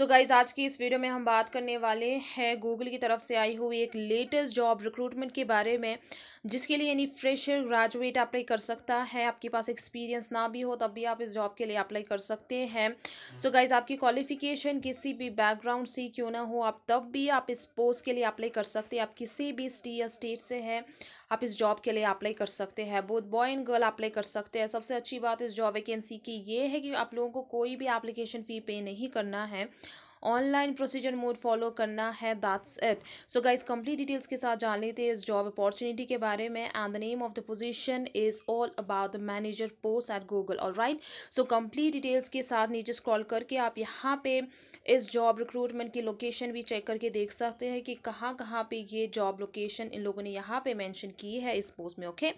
तो गाइज़ आज की इस वीडियो में हम बात करने वाले हैं गूगल की तरफ से आई हुई एक लेटेस्ट जॉब रिक्रूटमेंट के बारे में जिसके लिए यानी फ्रेशर ग्रेजुएट अप्लाई कर सकता है आपके पास एक्सपीरियंस ना भी हो तब भी आप इस जॉब के लिए अप्लाई कर सकते हैं सो so गाइज़ आपकी क्वालिफिकेशन किसी भी बैकग्राउंड से क्यों ना हो आप तब भी आप इस पोस्ट के लिए अप्लाई कर सकते हैं आप किसी भी स्टी या स्टेट से हैं आप इस जॉब के लिए अप्लाई कर सकते हैं both boy and girl apply कर सकते हैं सबसे अच्छी बात इस जॉब वैकेंसी की ये है कि आप लोगों को कोई भी एप्लीकेशन फ़ी पे नहीं करना है ऑनलाइन प्रोसीजर मोड फॉलो करना है that's it so guys complete details के साथ जान लेते हैं इस जॉब अपॉर्चुनिटी के बारे में and the name of the position is all about the manager post at Google all right so complete details के साथ नीचे स्क्रॉल करके आप यहाँ पे इस जॉब रिक्रूटमेंट की लोकेशन भी चेक करके देख सकते हैं कि कहाँ कहाँ पे ये जॉब लोकेशन इन लोगों ने यहाँ पे मेंशन की है इस पोस्ट में okay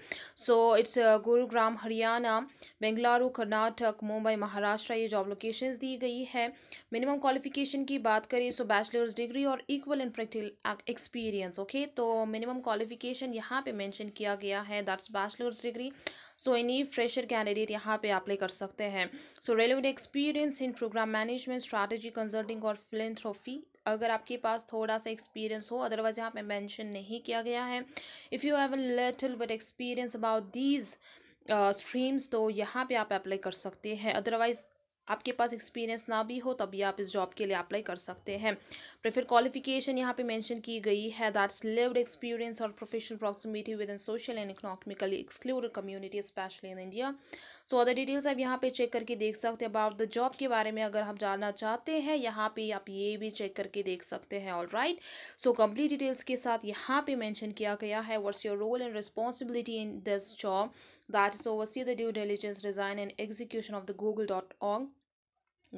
so it's Gurugram Haryana Bengaluru Karnataka Mumbai Maharashtra ये जॉब लोकेशंस दी गई है मिनिमम क्वालिफिकेशन क्वालिफिकेशन की बात करें सो बैचलर्स डिग्री और equal in practical experience okay तो मिनिमम क्वालिफिकेशन यहाँ पे मेंशन किया गया है that's bachelors degree so any fresher candidate यहाँ पे अप्लाई कर सकते हैं so relevant experience in programme management strategy consulting और फिलेंथ्रोफी अगर आपके पास थोड़ा सा एक्सपीरियंस हो अदरवाइज यहाँ पे मैंशन नहीं किया गया है if you have a little but experience about these streams तो यहाँ पे आप अप्लाई कर सकते हैं अदरवाइज आपके पास एक्सपीरियंस ना भी हो तब आप इस जॉब के लिए अप्लाई कर सकते हैं प्रेफर क्वालिफिकेशन यहाँ पे मेंशन की गई है दैट्स लिव्ड एक्सपीरियंस और professional proximity within social and economically exclude community specially in India so other details आप यहाँ पे चेक करके देख सकते हैं अबाउट द जॉब के बारे में अगर हम जानना चाहते हैं यहाँ पे आप ये भी चेक करके देख सकते हैं all right so complete details के साथ यहाँ पे मैंशन किया गया है what's your role and responsibility in this job that is oversee the due diligence design and execution of the google.org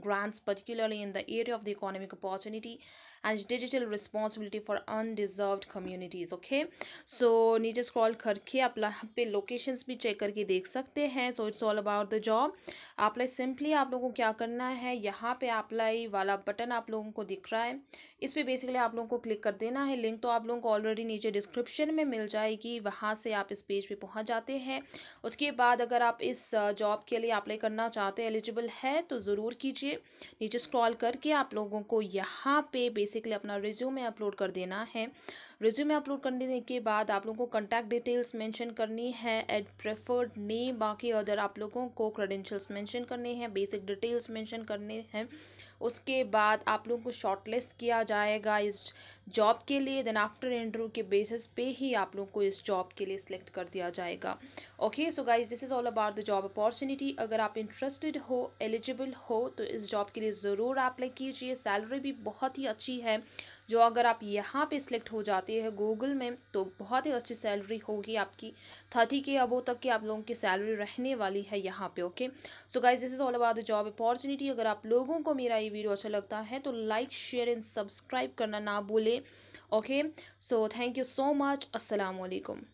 grants, particularly in the area of the economic opportunity and digital responsibility for undeserved communities. Okay, so नीचे scroll करके आप यहाँ पे locations भी check करके देख सकते हैं. So it's all about the job. Apply simply आप लोगों को क्या करना है यहाँ पे apply वाला बटन आप लोगों को दिख रहा है इस पर बेसिकली आप लोगों को क्लिक कर देना है लिंक तो आप लोगों को ऑलरेडी नीचे डिस्क्रिप्शन में मिल जाएगी वहाँ से आप इस पेज पे पहुँच जाते हैं उसके बाद अगर आप इस जॉब के लिए अप्लाई करना चाहते हैं एलिजिबल है तो ज़रूर कीजिए नीचे नीचे स्क्रॉल करके आप लोगों को यहाँ पे बेसिकली अपना रिज्यूमे अपलोड कर देना है रिज्यूमे अपलोड करने के बाद आप लोगों को कॉन्टैक्ट डिटेल्स मेंशन करनी है एट प्रेफर्ड नेम बाकी अदर आप लोगों को क्रेडेंशियल्स मेंशन करने हैं बेसिक डिटेल्स मेंशन करने हैं उसके बाद आप लोगों को शॉर्टलिस्ट किया जाएगा इस जॉब के लिए देन आफ्टर इंटरव्यू के बेसिस पे ही आप लोगों को इस जॉब के लिए सिलेक्ट कर दिया जाएगा okay so guys this is all about the job opportunity अगर आप इंटरेस्टेड हो एलिजिबल हो तो इस जॉब के लिए ज़रूर अप्लाई कीजिए सैलरी भी बहुत ही अच्छी है जो अगर आप यहाँ पे सिलेक्ट हो जाती है गूगल में तो बहुत ही अच्छी सैलरी होगी आपकी थर्टी के अबो तक की आप लोगों की सैलरी रहने वाली है यहाँ पे okay so guys this is all about the job opportunity अगर आप लोगों को मेरा ये वीडियो अच्छा लगता है तो लाइक शेयर एंड सब्सक्राइब करना ना भूलें okay so thank you so much असलकुम